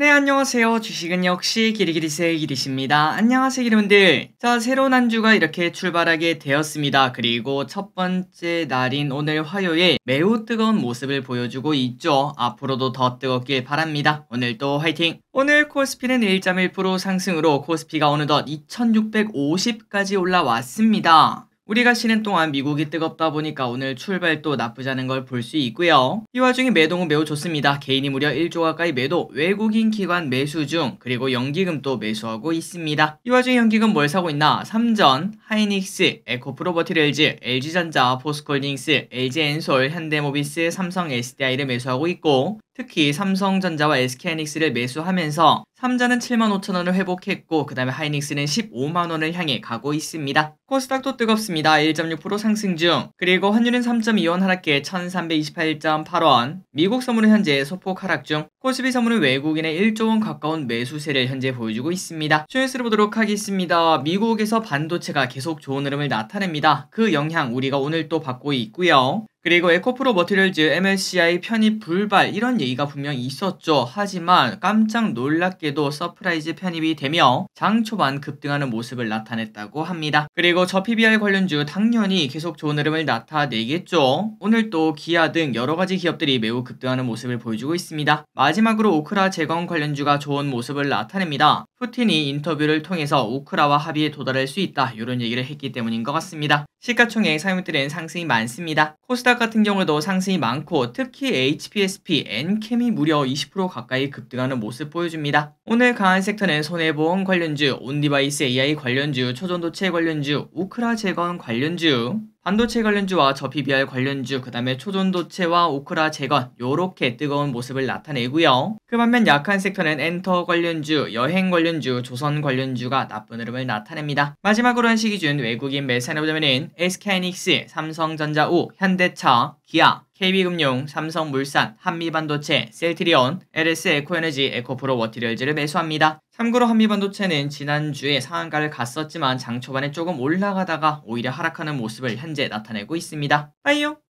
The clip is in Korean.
네, 안녕하세요. 주식은 역시 기리기리세의 기리십니다. 안녕하세요, 기리분들. 자, 새로운 한 주가 이렇게 출발하게 되었습니다. 그리고 첫 번째 날인 오늘 화요일 매우 뜨거운 모습을 보여주고 있죠. 앞으로도 더 뜨겁길 바랍니다. 오늘도 화이팅! 오늘 코스피는 1.1% 상승으로 코스피가 어느덧 2650까지 올라왔습니다. 우리가 쉬는 동안 미국이 뜨겁다 보니까 오늘 출발도 나쁘지 않은 걸 볼 수 있고요. 이 와중에 매동은 매우 좋습니다. 개인이 무려 1조 가까이 매도, 외국인 기관 매수 중, 그리고 연기금도 매수하고 있습니다. 이 와중에 연기금 뭘 사고 있나? 삼전, 하이닉스, 에코프로버티렐즈, LG전자, 포스콜딩스, LG엔솔, 현대모비스, 삼성 SDI를 매수하고 있고 특히 삼성전자와 SK하이닉스를 매수하면서 3자는 7만 5천 원을 회복했고 그 다음에 하이닉스는 15만 원을 향해 가고 있습니다. 코스닥도 뜨겁습니다. 1.6% 상승 중 그리고 환율은 3.2원 하락해 1328.8원 미국 선물은 현재 소폭 하락 중 퍼시비 사물은 외국인의 1조 원 가까운 매수세를 현재 보여주고 있습니다. 쇼뉴스를 보도록 하겠습니다. 미국에서 반도체가 계속 좋은 흐름을 나타냅니다. 그 영향 우리가 오늘 또 받고 있고요. 그리고 에코프로 머티리얼즈 MSCI 편입 불발 이런 얘기가 분명 있었죠. 하지만 깜짝 놀랍게도 서프라이즈 편입이 되며 장 초반 급등하는 모습을 나타냈다고 합니다. 그리고 저 PBR 관련주 당연히 계속 좋은 흐름을 나타내겠죠. 오늘 또 기아 등 여러 가지 기업들이 매우 급등하는 모습을 보여주고 있습니다. 마지 마지막으로 오크라 재건 관련주가 좋은 모습을 나타냅니다. 푸틴이 인터뷰를 통해서 우크라와 합의에 도달할 수 있다 이런 얘기를 했기 때문인 것 같습니다. 시가총액 사용들은 상승이 많습니다. 코스닥 같은 경우도 상승이 많고 특히 HPSP, N캠이 무려 20% 가까이 급등하는 모습 보여줍니다. 오늘 강한 섹터는 손해보험 관련주, 온디바이스 AI 관련주, 초전도체 관련주, 우크라 재건 관련주, 반도체 관련주와 저 PBR 관련주, 그 다음에 초전도체와 우크라 재건 요렇게 뜨거운 모습을 나타내고요. 그 반면 약한 섹터는 엔터 관련주, 여행 관련주, 관련주, 조선 관련주가 나쁜 흐름을 나타냅니다. 마지막으로 한시 기준 외국인 매수자보자면은 SK하이닉스, 삼성전자 우, 현대차, 기아, KB금융, 삼성물산, 한미반도체, 셀트리온, LS에코에너지, 에코프로 워티리얼즈를 매수합니다. 참고로 한미반도체는 지난주에 상한가를 갔었지만 장 초반에 조금 올라가다가 오히려 하락하는 모습을 현재 나타내고 있습니다. 빠이요!